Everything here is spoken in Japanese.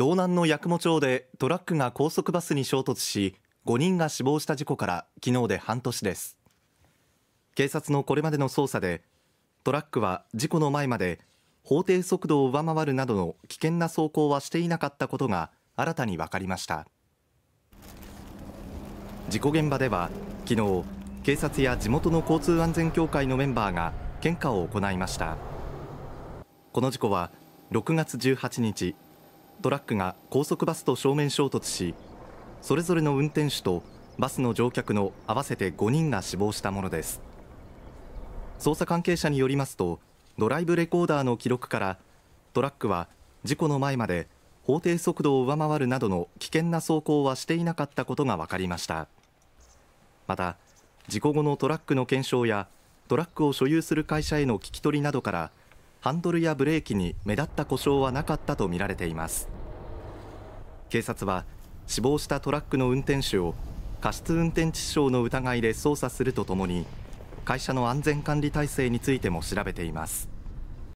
道南の八雲町でトラックが高速バスに衝突し5人が死亡した事故から昨日で半年です警察のこれまでの捜査でトラックは事故の前まで法定速度を上回るなどの危険な走行はしていなかったことが新たに分かりました事故現場では昨日警察や地元の交通安全協会のメンバーが献花を行いましたこの事故は6月18日トラックが高速バスと正面衝突しそれぞれの運転手とバスの乗客の合わせて5人が死亡したものです捜査関係者によりますとドライブレコーダーの記録からトラックは事故の前まで法定速度を上回るなどの危険な走行はしていなかったことが分かりましたまた事故後のトラックの検証やトラックを所有する会社への聞き取りなどからハンドルやブレーキに目立った故障はなかったとみられています。警察は死亡したトラックの運転手を過失運転致傷の疑いで捜査するとともに会社の安全管理体制についても調べています。